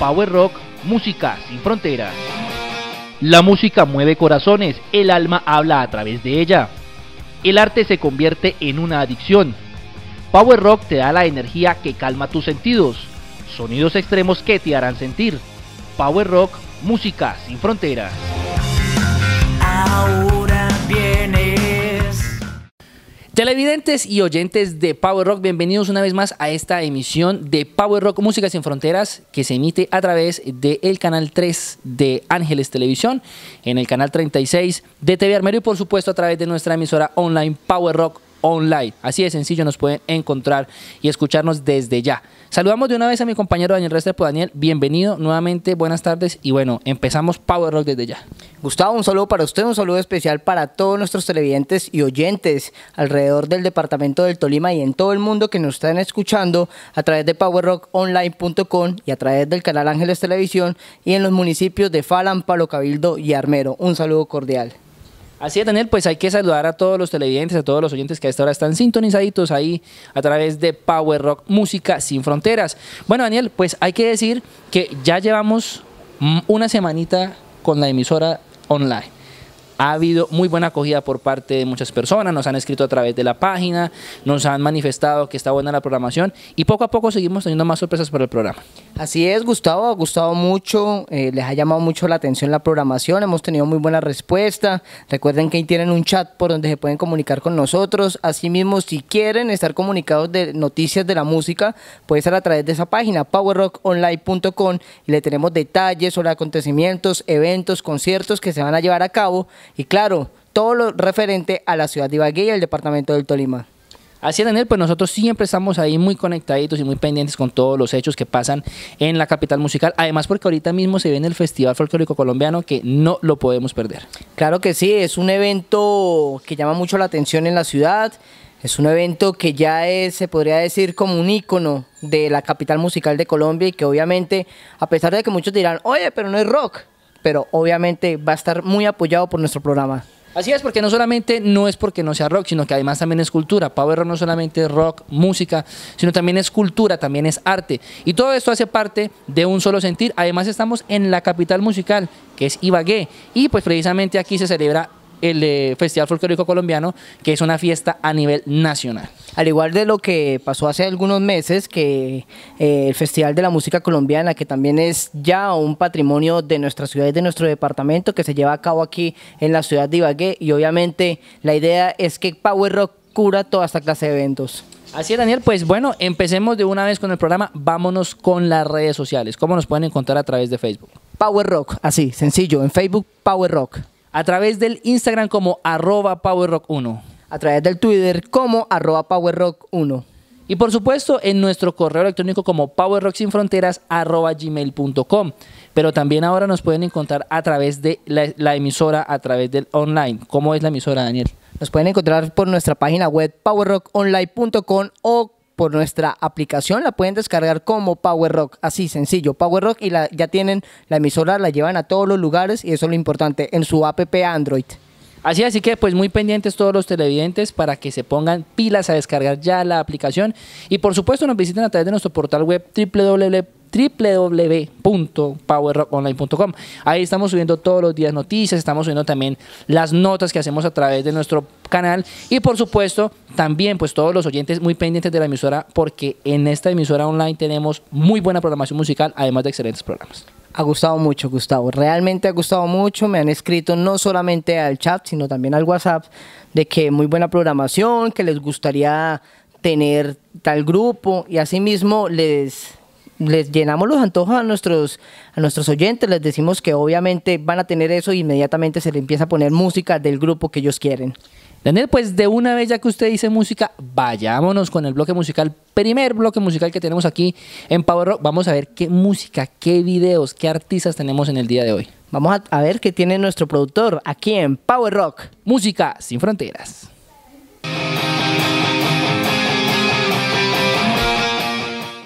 Power Rock, Música sin Fronteras. La música mueve corazones, el alma habla a través de ella. El arte se convierte en una adicción. Power Rock te da la energía que calma tus sentidos, sonidos extremos que te harán sentir. Power Rock, música sin fronteras. Ahora viene. Televidentes y oyentes de Power Rock, bienvenidos una vez más a esta emisión de Power Rock Música sin Fronteras que se emite a través del canal 3 de Ángeles Televisión, en el canal 36 de TV Armero y por supuesto a través de nuestra emisora online Power Rock online. Así de sencillo nos pueden encontrar y escucharnos desde ya. Saludamos de una vez a mi compañero Daniel Restrepo. Daniel, bienvenido nuevamente, buenas tardes y bueno, empezamos Power Rock desde ya. Gustavo, un saludo para usted, un saludo especial para todos nuestros televidentes y oyentes alrededor del departamento del Tolima y en todo el mundo que nos están escuchando a través de Power Rock powerrockonline.com y a través del canal Ángeles Televisión y en los municipios de Falan, Palo Cabildo y Armero. Un saludo cordial. Así es, Daniel, pues hay que saludar a todos los televidentes, a todos los oyentes que a esta hora están sintonizaditos ahí a través de Power Rock Música Sin Fronteras. Bueno, Daniel, pues hay que decir que ya llevamos mm, una semanita con la emisora online ha habido muy buena acogida por parte de muchas personas, nos han escrito a través de la página, nos han manifestado que está buena la programación y poco a poco seguimos teniendo más sorpresas para el programa. Así es, Gustavo, ha gustado mucho, eh, les ha llamado mucho la atención la programación, hemos tenido muy buena respuesta. Recuerden que ahí tienen un chat por donde se pueden comunicar con nosotros. Asimismo, si quieren estar comunicados de noticias de la música, puede ser a través de esa página, powerrockonline.com, y le tenemos detalles sobre acontecimientos, eventos, conciertos que se van a llevar a cabo. Y claro, todo lo referente a la ciudad de Ibagué y el departamento del Tolima. Así es Daniel, pues nosotros siempre estamos ahí muy conectaditos y muy pendientes con todos los hechos que pasan en la capital musical. Además, porque ahorita mismo se viene el Festival Folclórico Colombiano que no lo podemos perder. Claro que sí, es un evento que llama mucho la atención en la ciudad. Es un evento que ya es, se podría decir, como un icono de la capital musical de Colombia y que obviamente, a pesar de que muchos dirán, oye, pero no es rock, pero obviamente va a estar muy apoyado por nuestro programa. Así es, porque no solamente no es porque no sea rock, sino que además también es cultura. Power rock no solamente es rock, música, sino también es cultura, también es arte. Y todo esto hace parte de un solo sentir. Además estamos en la capital musical, que es Ibagué. Y pues precisamente aquí se celebra el eh, Festival Folclórico Colombiano, que es una fiesta a nivel nacional. Al igual de lo que pasó hace algunos meses, que eh, el Festival de la Música Colombiana, que también es ya un patrimonio de nuestra ciudad y de nuestro departamento, que se lleva a cabo aquí en la ciudad de Ibagué, y obviamente la idea es que Power Rock cura toda esta clase de eventos. Así es, Daniel. Pues bueno, empecemos de una vez con el programa. Vámonos con las redes sociales. ¿Cómo nos pueden encontrar a través de Facebook? Power Rock, así, sencillo. En Facebook, Power Rock a través del Instagram como arroba powerrock1. A través del Twitter como arroba powerrock1. Y por supuesto en nuestro correo electrónico como gmail.com Pero también ahora nos pueden encontrar a través de la, emisora, a través del online. ¿Cómo es la emisora, Daniel? Nos pueden encontrar por nuestra página web powerrockonline.com o por nuestra aplicación. La pueden descargar como Power Rock, así sencillo. Power Rock y la, ya tienen la emisora, la llevan a todos los lugares y eso es lo importante en su app Android. Así, así que pues muy pendientes todos los televidentes para que se pongan pilas a descargar ya la aplicación y por supuesto nos visiten a través de nuestro portal web www.powerrockonline.com. Ahí estamos subiendo todos los días noticias, estamos subiendo también las notas que hacemos a través de nuestro canal y por supuesto también pues todos los oyentes muy pendientes de la emisora porque en esta emisora online tenemos muy buena programación musical además de excelentes programas. Ha gustado mucho, Gustavo. Realmente ha gustado mucho. Me han escrito no solamente al chat, sino también al WhatsApp, de que muy buena programación, que les gustaría tener tal grupo y asimismo les, les llenamos los antojos a nuestros, a nuestros oyentes, les decimos que obviamente van a tener eso y e inmediatamente se le empieza a poner música del grupo que ellos quieren. Daniel, pues de una vez ya que usted dice música, vayámonos con el bloque musical, primer bloque musical que tenemos aquí en Power Rock. Vamos a ver qué música, qué videos, qué artistas tenemos en el día de hoy. Vamos a, ver qué tiene nuestro productor aquí en Power Rock. Música sin fronteras.